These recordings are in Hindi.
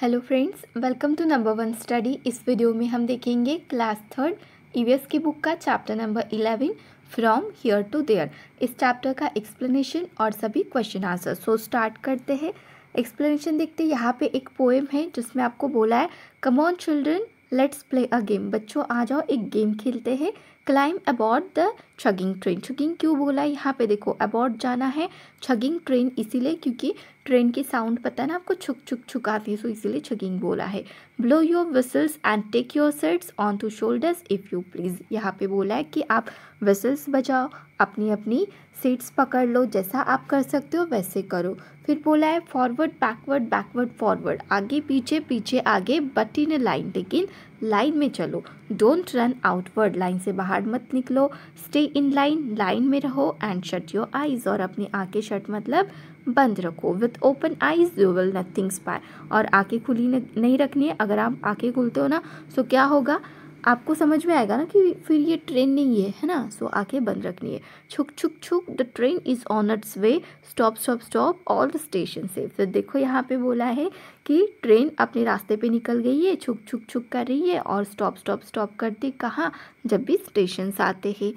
hello friends welcome to number one study इस वीडियो में हम देखेंगे क्लास थर्ड ईवीएस की बुक का chapter number eleven from here to there इस चैप्टर का एक्सप्लेनेशन और सभी क्वेश्चन आंसर सो स्टार्ट करते हैं एक्सप्लेनेशन देखते हैं यहाँ पे एक पोएम है जिसमें आपको बोला है come on children let's play a game बच्चों आ जाओ एक गेम खेलते हैं climb aboard the chugging train chugging क्यों बोला यहाँ पे देखो अबाउट जाना है छगिंग ट्रेन इसीलिए क्योंकि ट्रेन के साउंड पता ना आपको छुक छुक छुक आती है सो इसीलिए छगिंग बोला है blow your whistles and take your seats on to shoulders if you please यहाँ पे बोला है कि आप विसल्स बजाओ अपनी अपनी सीट्स पकड़ लो जैसा आप कर सकते हो वैसे करो फिर बोला है फॉरवर्ड बैकवर्ड बैकवर्ड फॉरवर्ड आगे पीछे पीछे आगे बट इन लाइन लेकिन लाइन में चलो डोंट रन आउटवर्ड लाइन से बाहर मत निकलो स्टे इन लाइन लाइन में रहो एंड शट योर आइज़ और अपनी आंखें शट मतलब बंद रखो with open eyes you will nothing spy और आंखें खुली नहीं रखनी है अगर आप आंखें खुलते हो ना सो तो क्या होगा आपको समझ में आएगा ना कि फिर ये ट्रेन नहीं है है ना सो आंखें बंद रखनी है छुक छुक छुक the train is on its way stop stop stop all the station से फिर देखो यहाँ पे बोला है कि ट्रेन अपने रास्ते पे निकल गई है छुक छुक छुक कर रही है और स्टॉप स्टॉप स्टॉप करती कहाँ जब भी स्टेशन आते हैं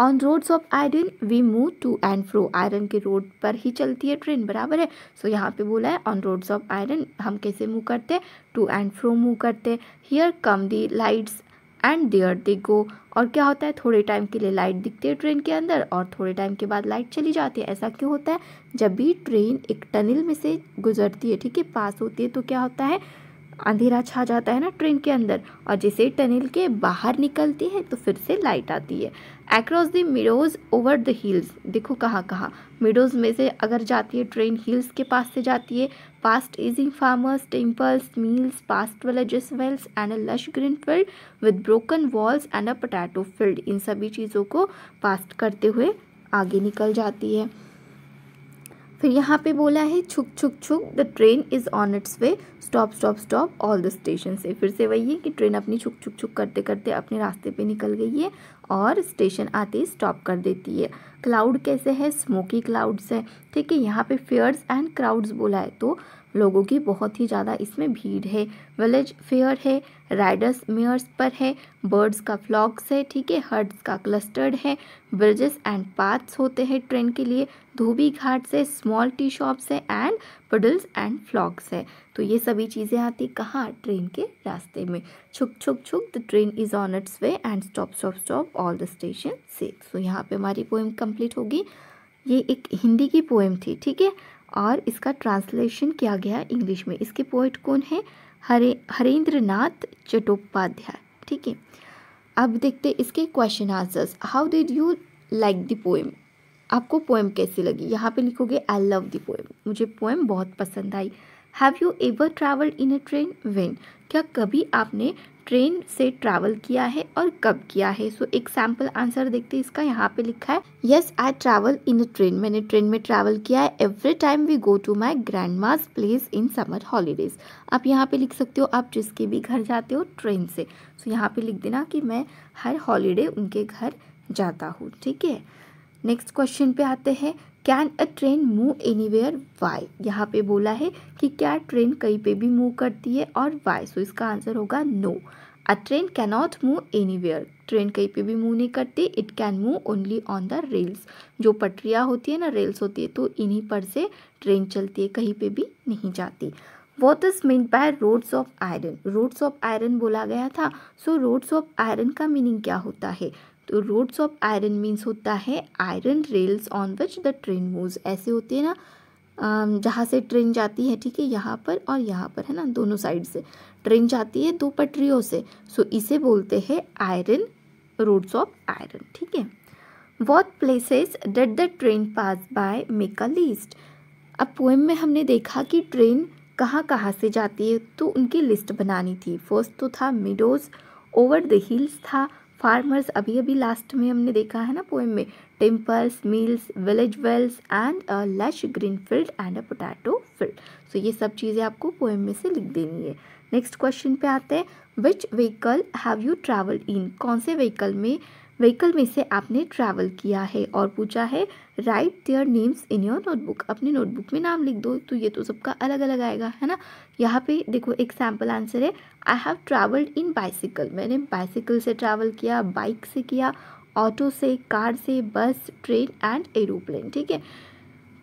on roads of iron we move to and fro iron के रोड पर ही चलती है ट्रेन बराबर है सो so, यहाँ पे बोला है ऑन रोड्स ऑफ आयरन हम कैसे मूव करते हैं टू एंड फ्रो मूव करते हैं here come the lights and there they go और क्या होता है थोड़े टाइम के लिए लाइट दिखती है ट्रेन के अंदर और थोड़े टाइम के बाद लाइट चली जाती है ऐसा क्यों होता है जब भी ट्रेन एक टनल में से गुजरती है ठीक है पास होती है तो क्या होता है अंधेरा छा जाता है ना ट्रेन के अंदर और जैसे टनल के बाहर निकलती है तो फिर से लाइट आती है across the meadows over the hills देखो कहाँ कहाँ मिडोज़ में से अगर जाती है ट्रेन हिल्स के पास से जाती है past easing farmers temples mills past villages wells and a lush green field with broken walls and a potato field इन सभी चीज़ों को पास्ट करते हुए आगे निकल जाती है फिर यहाँ पे बोला है छुक छुक छुक the train is on its way stop stop stop all the station से फिर से वही है कि ट्रेन अपनी छुक छुक छुक करते करते अपने रास्ते पे निकल गई है और स्टेशन आते ही स्टॉप कर देती है क्लाउड कैसे है स्मोकी क्लाउड्स है ठीक है यहाँ पे फेयर्स एंड क्राउड्स बोला है तो लोगों की बहुत ही ज़्यादा इसमें भीड़ है विलेज फेयर है राइडर्स मेयर्स पर है बर्ड्स का फ्लॉक्स है ठीक है हर्ड्स का क्लस्टर्ड है ब्रिजेस एंड पाथ्स होते हैं ट्रेन के लिए धोबी घाट से स्मॉल टी शॉप्स है एंड पडल्स एंड फ्लॉक्स है तो ये सभी चीज़ें आती कहाँ ट्रेन के रास्ते में छुक छुक छुक the train is on its way and stop stop stop all the station six तो यहाँ पे हमारी पोएम कंप्लीट होगी ये एक हिंदी की पोएम थी ठीक है और इसका ट्रांसलेशन किया गया है इंग्लिश में इसके पोइट कौन है हरे हरेंद्र नाथ चट्टोपाध्याय ठीक है अब देखते इसके question answers how did you like the poem आपको पोएम कैसी लगी यहाँ पे लिखोगे आई लव द पोएम मुझे पोएम बहुत पसंद आई have you ever travelled in a train when क्या कभी आपने ट्रेन से ट्रैवल किया है और कब किया है सो एक सैम्पल आंसर देखते हैं इसका यहाँ पे लिखा है yes I travel in a train मैंने ट्रेन में ट्रैवल किया है every time we go to my grandma's place in summer holidays आप यहाँ पे लिख सकते हो आप जिसके भी घर जाते हो ट्रेन से सो so, यहाँ पे लिख देना कि मैं हर हॉलीडे उनके घर जाता हूँ ठीक है नेक्स्ट क्वेश्चन पे आते हैं can a train move anywhere why यहाँ पे बोला है कि क्या ट्रेन कहीं पे भी मूव करती है और वाई सो so इसका आंसर होगा no a train cannot move anywhere train कहीं पे भी मूव नहीं करती it can move only on the rails जो पटरियाँ होती है ना रेल्स होती है तो इन्हीं पर से ट्रेन चलती है कहीं पे भी नहीं जाती what is mean by roads of iron roads of iron बोला गया था सो रोड्स ऑफ आयरन का मीनिंग क्या होता है तो रोड्स ऑफ आयरन मीन्स होता है iron rails on which the train moves ऐसे होते हैं ना जहाँ से ट्रेन जाती है ठीक है यहाँ पर और यहाँ पर है ना दोनों साइड से ट्रेन जाती है दो पटरियों से सो so, इसे बोलते हैं आयरन रोड्स ऑफ आयरन ठीक है what places that the train pass by make a list अब पोएम में हमने देखा कि ट्रेन कहाँ कहाँ से जाती है तो उनकी लिस्ट बनानी थी फर्स्ट तो था मिडोज ओवर द हिल्स था फार्मर्स अभी अभी लास्ट में हमने देखा है ना पोएम में temples mills village wells and a lush green field and a potato field so ये सब चीज़ें आपको पोएम में से लिख देनी है नेक्स्ट क्वेश्चन पे आते हैं which vehicle have you travelled in कौन से व्हीकल में व्हीकल में से आपने ट्रैवल किया है और पूछा है write their names in your notebook अपने नोटबुक में नाम लिख दो तो ये तो सबका अलग अलग आएगा है ना यहाँ पे देखो एक सैम्पल आंसर है I have travelled in bicycle मैंने बाइसिकल से ट्रैवल किया बाइक से किया ऑटो से कार से बस ट्रेन एंड एरोप्लेन ठीक है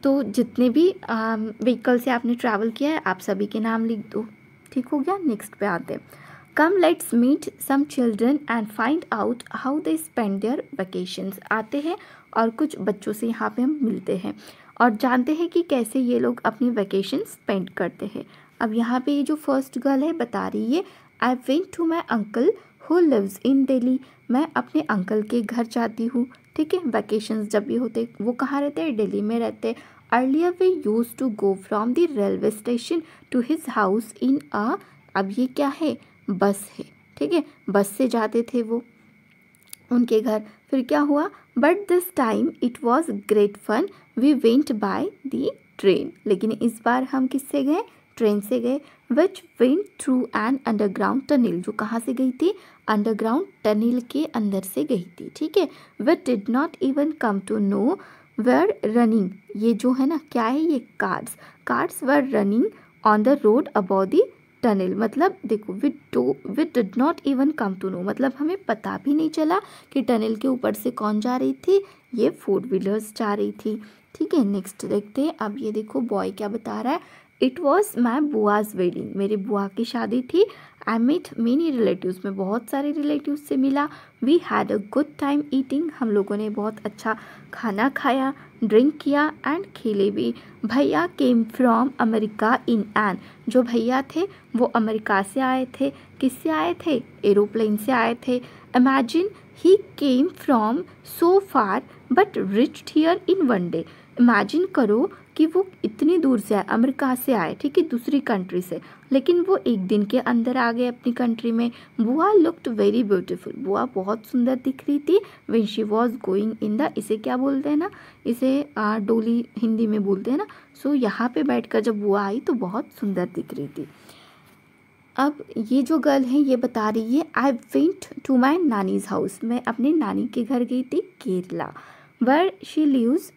तो जितने भी व्हीकल um, से आपने ट्रैवल किया है आप सभी के नाम लिख दो ठीक हो गया नेक्स्ट पे आते हैं come let's meet some children and find out how they spend their vacations आते हैं और कुछ बच्चों से यहाँ पे हम मिलते हैं और जानते हैं कि कैसे ये लोग अपनी वैकेशन स्पेंड करते हैं अब यहाँ पे ये जो फर्स्ट गर्ल है बता रही है I went to my uncle who lives in Delhi मैं अपने अंकल के घर जाती हूँ ठीक है वैकेशंस जब भी होते वो कहाँ रहते हैं दिल्ली में रहते हैं earlier we use to go from the railway station to his house in a अब ये क्या है बस है ठीक है बस से जाते थे वो उनके घर फिर क्या हुआ but this time it was great fun we went by the train लेकिन इस बार हम किससे गए ट्रेन से गए which went through an underground tunnel जो कहाँ से गई थी अंडरग्राउंड टनल के अंदर से गई थी ठीक है we did not even come to know were running ये जो है ना क्या है ये cars cars were running on the road above the tunnel मतलब देखो we do we did not even come to know मतलब हमें पता भी नहीं चला कि टनल के ऊपर से कौन जा रही थी ये फोर व्हीलर्स जा रही थी ठीक है नेक्स्ट देखते हैं अब ये देखो बॉय क्या बता रहा है it was my bua's wedding मेरी बुआ की शादी थी आई मेट मेनी रिलेटिव में बहुत सारे रिलेटिव से मिला we had a good time eating हम लोगों ने बहुत अच्छा खाना खाया ड्रिंक किया एंड खेले भी bhaiya came from America in an जो भैया थे वो अमेरिका से आए थे किससे आए थे एरोप्लेन से आए थे imagine he came from so far but reached here in one day imagine करो कि वो इतनी दूर से आए अमेरिका से आए ठीक है दूसरी कंट्री से लेकिन वो एक दिन के अंदर आ गए अपनी कंट्री में बुआ लुक्ड वेरी ब्यूटीफुल बुआ बहुत सुंदर दिख रही थी when she was going in the इसे क्या बोलते हैं ना इसे आ, डोली हिंदी में बोलते हैं ना सो so, यहाँ पे बैठकर जब बुआ आई तो बहुत सुंदर दिख रही थी अब ये जो गर्ल है ये बता रही है I went to my nani's house मैं अपने नानी के घर गई थी Kerala where she lives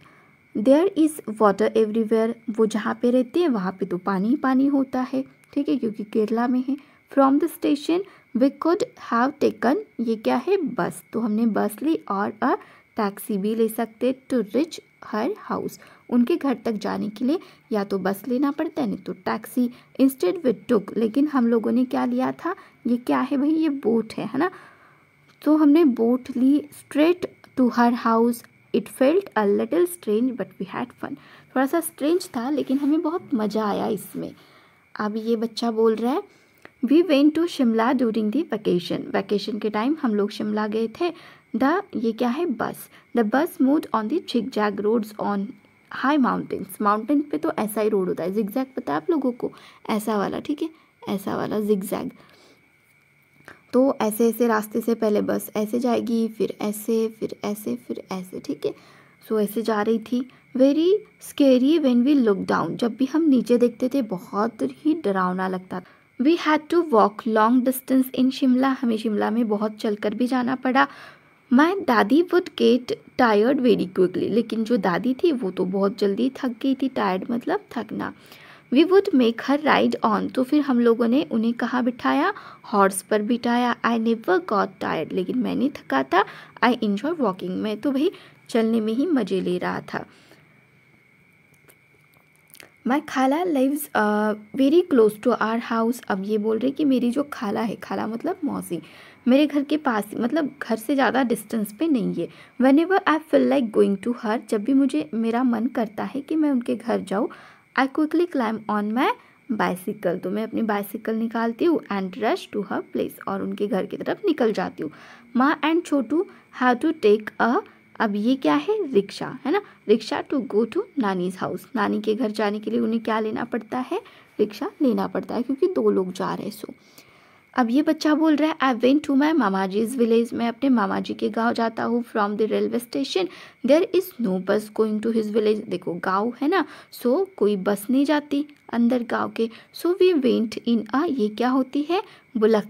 there is water everywhere वो जहाँ पे रहते हैं वहाँ पे तो पानी ही पानी होता है ठीक है क्योंकि केरला में है from the station we could have taken ये क्या है बस तो हमने बस ली और अ टैक्सी भी ले सकते टू रिच हर हाउस उनके घर तक जाने के लिए या तो बस लेना पड़ता है नहीं तो टैक्सी इंस्टेड विद टुक लेकिन हम लोगों ने क्या लिया था ये क्या है भाई ये बोट है है ना तो हमने बोट ली straight to her house it felt a little strange but we had fun थोड़ा सा स्ट्रेंज था लेकिन हमें बहुत मज़ा आया इसमें अब ये बच्चा बोल रहा है we went to Shimla during the vacation vacation के टाइम हम लोग शिमला गए थे द ये क्या है बस the bus moved on the zigzag roads on high mountains mountain पे तो ऐसा ही रोड होता है जिक जैग पता है आप लोगों को ऐसा वाला ठीक है ऐसा वाला जिग जैग तो ऐसे ऐसे रास्ते से पहले बस ऐसे जाएगी फिर ऐसे फिर ऐसे फिर ऐसे ठीक है सो ऐसे जा रही थी very scary when we look down जब भी हम नीचे देखते थे बहुत ही डरावना लगता था we had to walk long distance in Shimla हमें शिमला में बहुत चलकर भी जाना पड़ा my dadi would get tired very quickly लेकिन जो दादी थी वो तो बहुत जल्दी थक गई थी टायर्ड मतलब थकना we would make her ride on तो फिर हम लोगों ने उन्हें कहाँ बिठाया हॉर्स पर बिठाया आई नेवर गॉट टायर्ड लेकिन मैं नहीं थका था आई इन्जॉय वॉकिंग में तो भाई चलने में ही मज़े ले रहा था my khala lives very close to our house अब ये बोल रहे कि मेरी जो खाला है खाला मतलब मौसी मेरे घर के पास मतलब घर से ज़्यादा डिस्टेंस पे नहीं है whenever I feel like going to her जब भी मुझे मेरा मन करता है कि मैं उनके घर जाऊँ I quickly climb on my bicycle तो मैं अपनी बाइसिकल निकालती हूँ and rush to her place और उनके घर की तरफ निकल जाती हूँ ma and Chhotu have to take a अब ये क्या है रिक्शा है ना rickshaw to go to nani's house नानी के घर जाने के लिए उन्हें क्या लेना पड़ता है रिक्शा लेना पड़ता है क्योंकि दो लोग जा रहे हैं सो अब ये बच्चा बोल रहा है I went to my mama ji's village मैं अपने मामा जी के गांव जाता हूँ from the railway station there is no bus going to his village देखो गांव है ना सो so, कोई बस नहीं जाती अंदर गांव के सो वी वेंट इन अ ये क्या होती है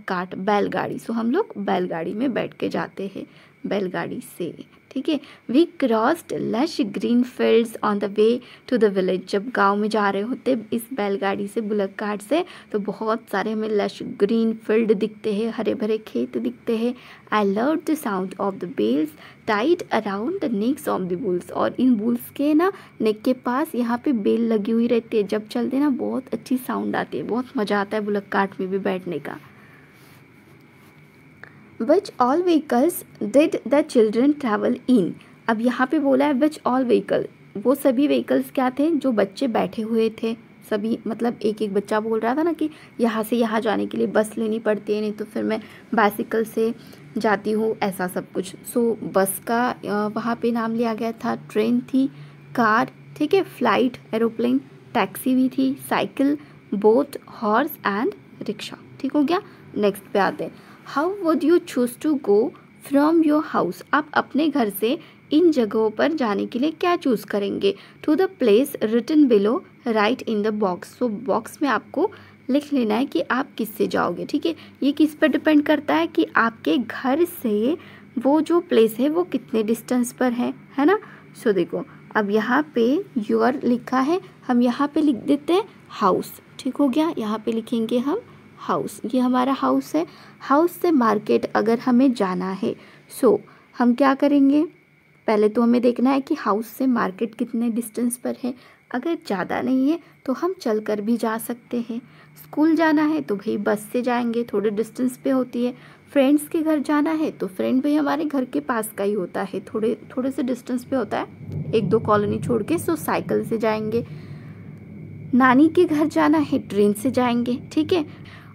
काट बैलगाड़ी सो so, हम लोग बैलगाड़ी में बैठ के जाते हैं बैलगाड़ी से ठीक है we crossed lush green fields on the way to the village जब गांव में जा रहे होते इस बैलगाड़ी से बुलक कार्ड से तो बहुत सारे हमें लश ग्रीन फील्ड दिखते हैं हरे भरे खेत दिखते हैं I love the sound of the bells tight around the necks of the bulls और इन बुल्स के ना नेक के पास यहाँ पे बेल लगी हुई रहती है जब चलते ना बहुत अच्छी साउंड आती है बहुत मज़ा आता है बुलक घाट में भी बैठने का which all vehicles did the children travel in अब यहाँ पे बोला है विच ऑल व्हीकल वो सभी व्हीकल्स क्या थे जो बच्चे बैठे हुए थे सभी मतलब एक एक बच्चा बोल रहा था ना कि यहाँ से यहाँ जाने के लिए बस लेनी पड़ती है नहीं तो फिर मैं बाइसिकल से जाती हूँ ऐसा सब कुछ सो so, बस का वहाँ पे नाम लिया गया था ट्रेन थी कार ठीक है फ्लाइट एरोप्लेन टैक्सी भी थी cycle boat horse and rickshaw ठीक हो गया नेक्स्ट पे आते हैं how would you choose to go from your house आप अपने घर से इन जगहों पर जाने के लिए क्या चूज़ करेंगे to the place written below write in the box so box में आपको लिख लेना है कि आप किससे जाओगे ठीक है ये किस पर डिपेंड करता है कि आपके घर से वो जो प्लेस है वो कितने डिस्टेंस पर है है ना सो so, देखो अब यहाँ पे योर लिखा है हम यहाँ पे लिख देते हैं हाउस ठीक हो गया यहाँ पे लिखेंगे हम हाउस ये हमारा हाउस है हाउस से मार्केट अगर हमें जाना है सो so, हम क्या करेंगे पहले तो हमें देखना है कि हाउस से मार्केट कितने डिस्टेंस पर है अगर ज़्यादा नहीं है तो हम चल कर भी जा सकते हैं स्कूल जाना है तो भाई बस से जाएंगे थोड़े डिस्टेंस पे होती है फ्रेंड्स के घर जाना है तो फ्रेंड भाई हमारे घर के पास का ही होता है थोड़े थोड़े से डिस्टेंस पे होता है एक दो कॉलोनी छोड़ के सो साइकिल से जाएंगे नानी के घर जाना है ट्रेन से जाएंगे ठीक है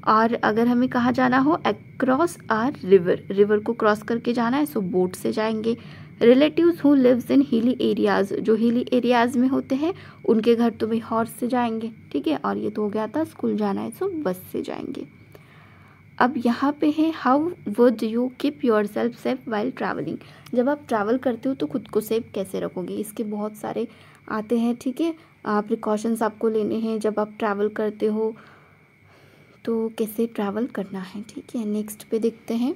और अगर हमें कहाँ जाना हो एक्रॉस आर रिवर रिवर को क्रॉस करके जाना है सो बोट से जाएंगे relatives who lives in hilly areas जो हिली एरियाज़ में होते हैं उनके घर तो भाई हॉर्स से जाएंगे ठीक है और ये तो हो गया था स्कूल जाना है सो बस से जाएंगे अब यहाँ पे है how would you keep yourself safe while travelling जब आप ट्रैवल करते हो तो खुद को सेफ कैसे रखोगे इसके बहुत सारे आते हैं ठीक है प्रिकॉशंस आपको लेने हैं जब आप ट्रैवल करते हो तो कैसे ट्रैवल करना है ठीक है नेक्स्ट पे देखते हैं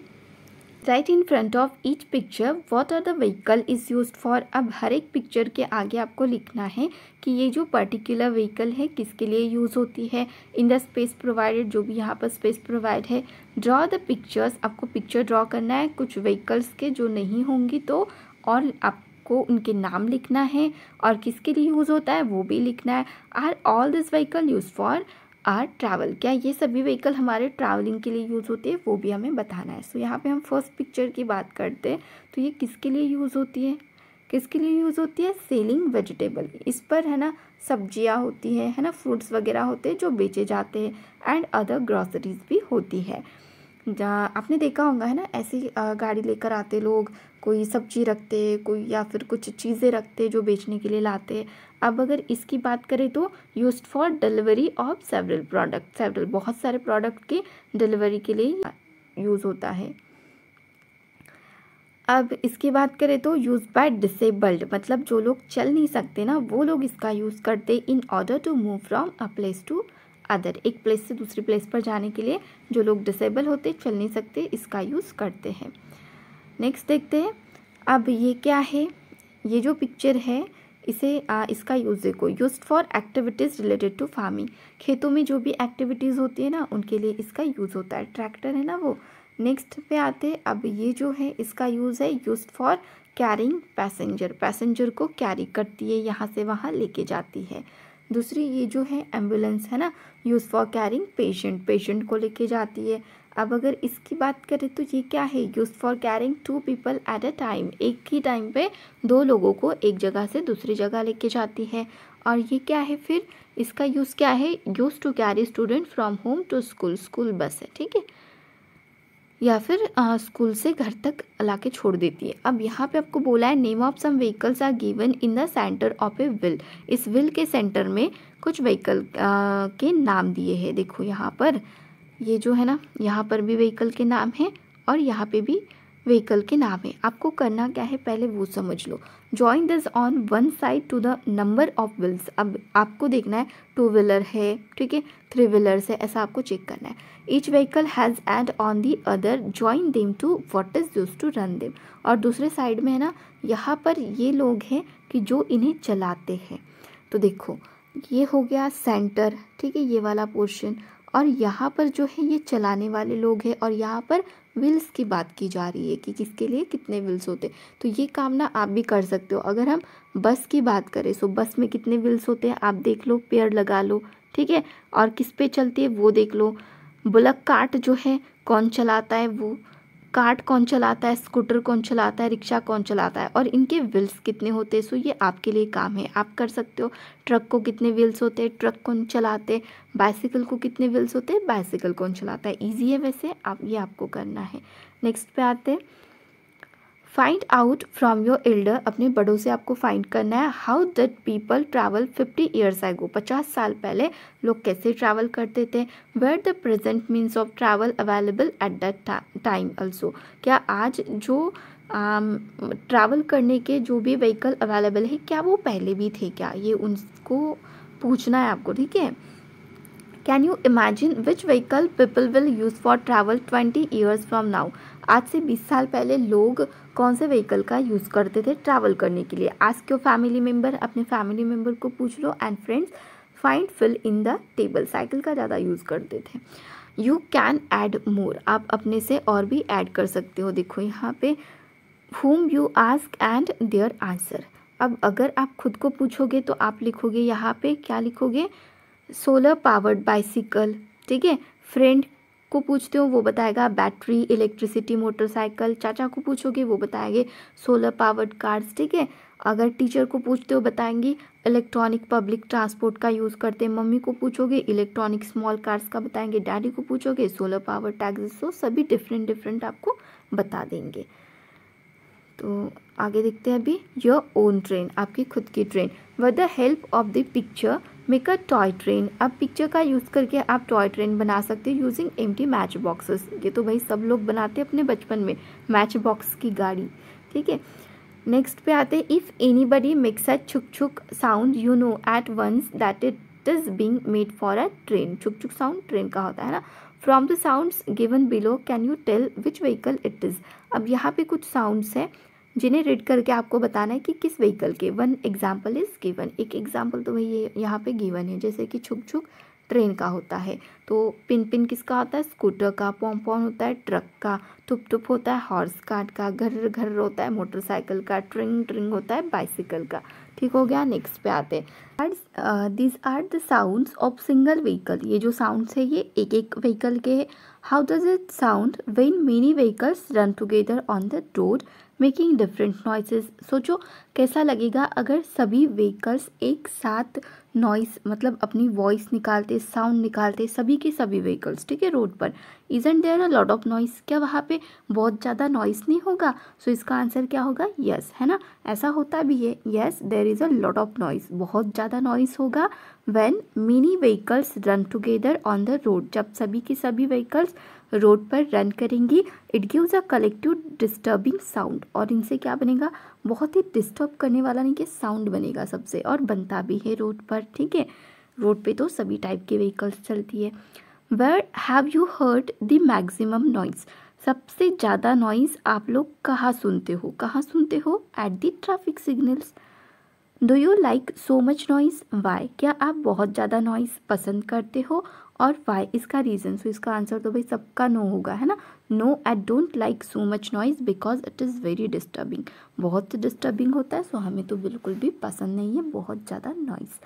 write in front of each picture what are the vehicle is used for अब हर एक पिक्चर के आगे आपको लिखना है कि ये जो पर्टिकुलर व्हीकल है किसके लिए यूज़ होती है इन द स्पेस प्रोवाइडेड जो भी यहाँ पर स्पेस प्रोवाइड है ड्रॉ द पिक्चर्स आपको पिक्चर ड्रॉ करना है कुछ व्हीकल्स के जो नहीं होंगी तो और आप आपको उनके नाम लिखना है और किसके लिए यूज़ होता है वो भी लिखना है are all this vehicle used for our travel क्या ये सभी व्हीकल हमारे ट्रैवलिंग के लिए यूज़ होते हैं वो भी हमें बताना है सो so, यहाँ पे हम फर्स्ट पिक्चर की बात करते हैं तो ये किसके लिए यूज़ होती है किसके लिए यूज़ होती है सेलिंग वेजिटेबल इस पर है ना सब्जियाँ होती है है ना फ्रूट्स वगैरह होते हैं जो बेचे जाते हैं एंड अदर ग्रॉसरीज भी होती है जहाँ आपने देखा होगा है ना ऐसी गाड़ी लेकर आते लोग कोई सब्जी रखते कोई या फिर कुछ चीज़ें रखते जो बेचने के लिए लाते अब अगर इसकी बात करें तो use for delivery of several product several बहुत सारे प्रोडक्ट के डिलीवरी के लिए यूज़ होता है अब इसकी बात करें तो यूज़ बाय डिसेबल्ड मतलब जो लोग चल नहीं सकते ना वो लोग इसका यूज़ करते in order to move from a place to other एक प्लेस से दूसरी प्लेस पर जाने के लिए जो लोग डिसेबल होते चल नहीं सकते इसका यूज़ करते हैं नेक्स्ट देखते हैं अब ये क्या है ये जो पिक्चर है इसे आ, इसका यूज देखो use for activities related to farming खेतों में जो भी एक्टिविटीज़ होती है ना उनके लिए इसका यूज़ होता है ट्रैक्टर है ना वो नेक्स्ट पे आते हैं अब ये जो है इसका यूज़ है use for carrying passenger passenger को कैरी करती है यहाँ से वहाँ लेके जाती है दूसरी ये जो है एम्बुलेंस है ना use for carrying patient patient को लेके जाती है अब अगर इसकी बात करें तो ये क्या है use for carrying two people at a time एक ही टाइम पे दो लोगों को एक जगह से दूसरी जगह लेके जाती है और ये क्या है फिर इसका यूज़ क्या है use to carry student from home to school school bus है ठीक है या फिर स्कूल से घर तक ला के छोड़ देती है अब यहाँ पे आपको बोला है name of some vehicles are given in the centre of a wheel इस विल के सेंटर में कुछ व्हीकल के नाम दिए हैं देखो यहाँ पर ये जो है ना यहाँ पर भी व्हीकल के नाम हैं और यहाँ पे भी व्हीकल के नाम है आपको करना क्या है पहले वो समझ लो join this on one side to the number of wheels अब आपको देखना है टू व्हीलर है ठीक है थ्री व्हीलर्स है ऐसा आपको चेक करना है each vehicle has add on the other join them to what is use to run them और दूसरे साइड में है ना यहाँ पर ये लोग हैं कि जो इन्हें चलाते हैं तो देखो ये हो गया सेंटर ठीक है ये वाला पोर्शन और यहाँ पर जो है ये चलाने वाले लोग हैं और यहाँ पर विल्स की बात की जा रही है कि किसके लिए कितने विल्स होते हैं तो ये काम ना आप भी कर सकते हो अगर हम बस की बात करें सो तो बस में कितने विल्स होते हैं आप देख लो पेयर लगा लो ठीक है और किस पे चलती है वो देख लो बुलक कार्ट जो है कौन चलाता है वो कार्ट कौन चलाता है स्कूटर कौन चलाता है रिक्शा कौन चलाता है और इनके व्हील्स कितने होते हैं सो ये आपके लिए काम है आप कर सकते हो ट्रक को कितने व्हील्स होते हैं ट्रक कौन चलाते बाइसिकल को कितने व्हील्स होते हैं बाइसिकल कौन चलाता है ईजी है वैसे आप ये आपको करना है नेक्स्ट पे आते हैं find out from your elder अपने बड़ों से आपको फाइंड करना है how that people travel fifty years ago पचास साल पहले लोग कैसे ट्रैवल करते थे were the present means of travel available at that time also क्या आज जो ट्रैवल um, करने के जो भी व्हीकल अवेलेबल है क्या वो पहले भी थे क्या ये उनको पूछना है आपको ठीक है can you imagine which vehicle people will use for travel twenty years from now आज से बीस साल पहले लोग कौन से व्हीकल का यूज़ करते थे ट्रैवल करने के लिए आस्क योर फैमिली मेम्बर अपने फैमिली मेम्बर को पूछ लो and friends find fill in the table cycle का ज़्यादा यूज़ करते थे यू कैन ऐड मोर आप अपने से और भी ऐड कर सकते हो देखो यहाँ पे whom you ask and their answer अब अगर आप खुद को पूछोगे तो आप लिखोगे यहाँ पे क्या लिखोगे सोलर पावर्ड बाइसिकल ठीक है फ्रेंड को पूछते हो वो बताएगा बैटरी इलेक्ट्रिसिटी मोटरसाइकिल चाचा को पूछोगे वो बताएंगे सोलर पावर्ड कार्स ठीक है अगर टीचर को पूछते हो बताएंगी इलेक्ट्रॉनिक पब्लिक ट्रांसपोर्ट का यूज़ करते हैं मम्मी को पूछोगे इलेक्ट्रॉनिक स्मॉल कार्स का बताएंगे डैडी को पूछोगे सोलर पावर टैक्सेस हो तो सभी डिफरेंट डिफरेंट आपको बता देंगे तो आगे देखते हैं अभी योर ओन ट्रेन आपकी खुद की train with the help of the picture make a toy train अब पिक्चर का यूज़ करके आप टॉय ट्रेन बना सकते हो using empty match boxes ये तो भाई सब लोग बनाते हैं अपने बचपन में मैच बॉक्स की गाड़ी ठीक है नेक्स्ट पे आते हैं if anybody makes a छुक छुक sound you know at once that it is being made for a train छुक छुक साउंड ट्रेन का होता है ना from the sound given below can you tell which vehicle it is अब यहाँ पे कुछ साउंड्स है जिन्हें रीड करके आपको बताना है कि किस व्हीकल के वन एग्जाम्पल इज़ गिवन एक एग्जाम्पल तो भैया यहाँ पे गिवन है जैसे कि छुक छुक ट्रेन का होता है तो पिन पिन किसका होता है स्कूटर का पॉम पॉम होता है ट्रक का टुप टुप होता है हॉर्स कार्ट का घर घर होता है मोटरसाइकिल का ट्रिंग ट्रिंग होता है बाइसिकल का ठीक हो गया नेक्स्ट पे आते हैं this are the sounds of single vehicle ये जो साउंड्स है ये एक एक व्हीकल के है how does it sound when many vehicles run together on the road making different noises सोचो कैसा लगेगा अगर सभी व्हीकल्स एक साथ नॉइस मतलब अपनी वॉइस निकालते साउंड निकालते सभी के सभी व्हीकल्स ठीक है रोड पर isn't there a lot of noise क्या वहाँ पे बहुत ज़्यादा नॉइस नहीं होगा सो so, इसका आंसर क्या होगा यस yes, है ना ऐसा होता भी है yes there is a lot of noise बहुत ज़्यादा नॉइस होगा when many vehicles run together on the road जब सभी के सभी व्हीकल्स रोड पर रन करेंगी it gives a collective disturbing sound और इनसे क्या बनेगा बहुत ही डिस्टर्ब करने वाला नहीं कि साउंड बनेगा सबसे और बनता भी है रोड पर ठीक है रोड पे तो सभी टाइप के व्हीकल्स चलती है where have you heard the maximum noise सबसे ज़्यादा नॉइज़ आप लोग कहाँ सुनते हो कहाँ सुनते हो at the traffic signals do you like so much noise why क्या आप बहुत ज़्यादा नॉइज़ पसंद करते हो और वाई इसका रीज़न सो इसका आंसर तो भाई सबका नो होगा है ना no I don't like so much noise because it is very disturbing बहुत डिस्टर्बिंग होता है सो हमें तो बिल्कुल भी पसंद नहीं है बहुत ज़्यादा नॉइज़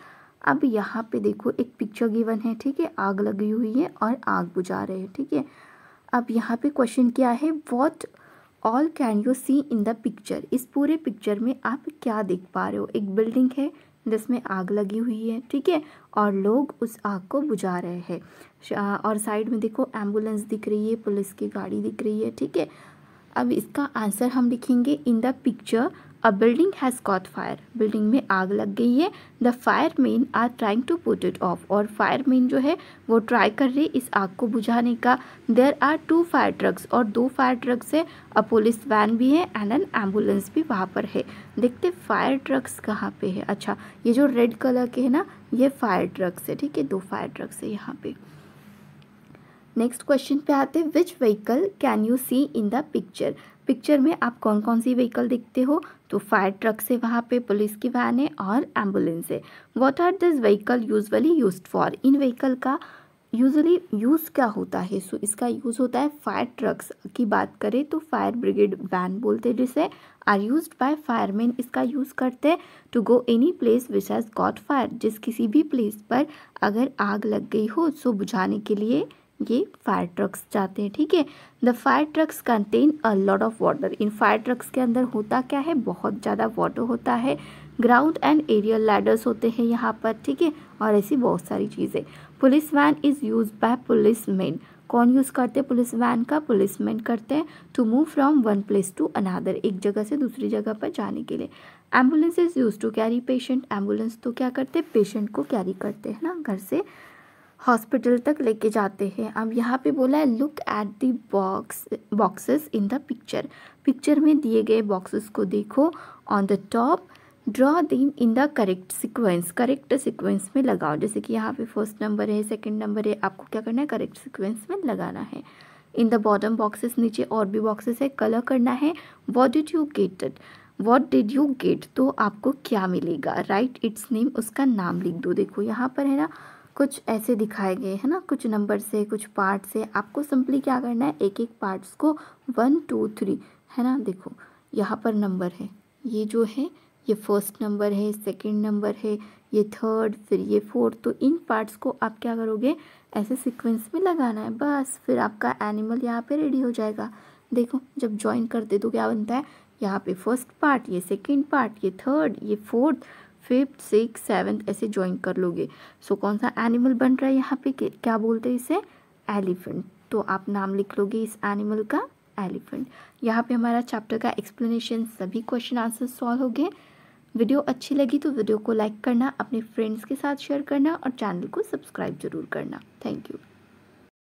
अब यहाँ पे देखो एक पिक्चर गिवन है ठीक है आग लगी हुई है और आग बुझा रहे हैं ठीक है अब यहाँ पे क्वेश्चन क्या है what all can you see in the picture इस पूरे पिक्चर में आप क्या देख पा रहे हो एक बिल्डिंग है जिसमें आग लगी हुई है ठीक है और लोग उस आग को बुझा रहे हैं और साइड में देखो एम्बुलेंस दिख रही है पुलिस की गाड़ी दिख रही है ठीक है अब इसका आंसर हम लिखेंगे in the picture a building has caught fire building में आग लग गई है the fire man are trying to put it off और फायर मैन जो है वो ट्राई कर रहे इस आग को बुझाने का there are two fire trucks और दो फायर ट्रक्स है अ पुलिस वैन भी है एंड एन एम्बुलेंस भी वहाँ पर है देखते फायर ट्रक्स कहाँ पे है अच्छा ये जो रेड कलर के है ना ये फायर ट्रक्स है ठीक है दो फायर ट्रक्स है यहाँ पे नेक्स्ट क्वेश्चन पे आते हैं which vehicle can you see in the picture picture में आप कौन कौन सी व्हीकल देखते हो तो फायर ट्रक से वहाँ पे पुलिस की वैन है और एम्बुलेंस है what are this vehicle usually use for इन व्हीकल का यूजली यूज़ क्या होता है सो so, इसका यूज़ होता है फायर ट्रक्स की बात करें तो फायर ब्रिगेड वैन बोलते हैं जिसे आर यूज बाय फायरमैन इसका यूज़ करते हैं to go any place which has got fire जिस किसी भी प्लेस पर अगर आग लग गई हो सो so बुझाने के लिए ये फायर ट्रक्स जाते हैं ठीक है the fire trucks contain a lot of water in fire trucks के अंदर होता क्या है बहुत ज़्यादा वाटर होता है ग्राउंड एंड एरियल लैडर्स होते हैं यहाँ पर ठीक है और ऐसी बहुत सारी चीज़ें police van is use by police man कौन यूज़ करते हैं पुलिस वैन का पुलिस मैन करते हैं to move from one place to another एक जगह से दूसरी जगह पर जाने के लिए ambulance is use to carry patient ambulance तो क्या करते हैं पेशेंट को कैरी करते हैं ना घर से हॉस्पिटल तक लेके जाते हैं अब यहाँ पे बोला है look at the box boxes in the picture picture में दिए गए बॉक्सेस को देखो on the top draw them in the correct sequence correct sequence में लगाओ जैसे कि यहाँ पे फर्स्ट नंबर है सेकंड नंबर है आपको क्या करना है करेक्ट सिक्वेंस में लगाना है इन द बॉटम बॉक्सेस नीचे और भी बॉक्सेस है कलर करना है what did you get what did you get तो आपको क्या मिलेगा राइट इट्स नेम उसका नाम लिख दो देखो यहाँ पर है ना कुछ ऐसे दिखाए गए है ना कुछ नंबर से कुछ पार्ट से आपको सिंपली क्या करना है एक एक पार्ट्स को वन टू थ्री है ना देखो यहाँ पर नंबर है ये जो है ये फर्स्ट नंबर है सेकंड नंबर है ये थर्ड फिर ये फोर्थ तो इन पार्ट्स को आप क्या करोगे ऐसे सीक्वेंस में लगाना है बस फिर आपका एनिमल यहाँ पर रेडी हो जाएगा देखो जब ज्वाइन करते तो क्या बनता है यहाँ पे फर्स्ट पार्ट ये सेकंड पार्ट ये थर्ड ये फोर्थ फिफ्थ सिक्स सेवन्थ ऐसे ज्वाइन कर लोगे सो so, कौन सा एनिमल बन रहा है यहाँ पे क्या बोलते हैं इसे एलिफेंट तो आप नाम लिख लोगे इस एनिमल का एलिफेंट यहाँ पे हमारा चैप्टर का एक्सप्लेनेशन सभी क्वेश्चन आंसर सॉल्व हो गए वीडियो अच्छी लगी तो वीडियो को लाइक करना अपने फ्रेंड्स के साथ शेयर करना और चैनल को सब्सक्राइब जरूर करना थैंक यू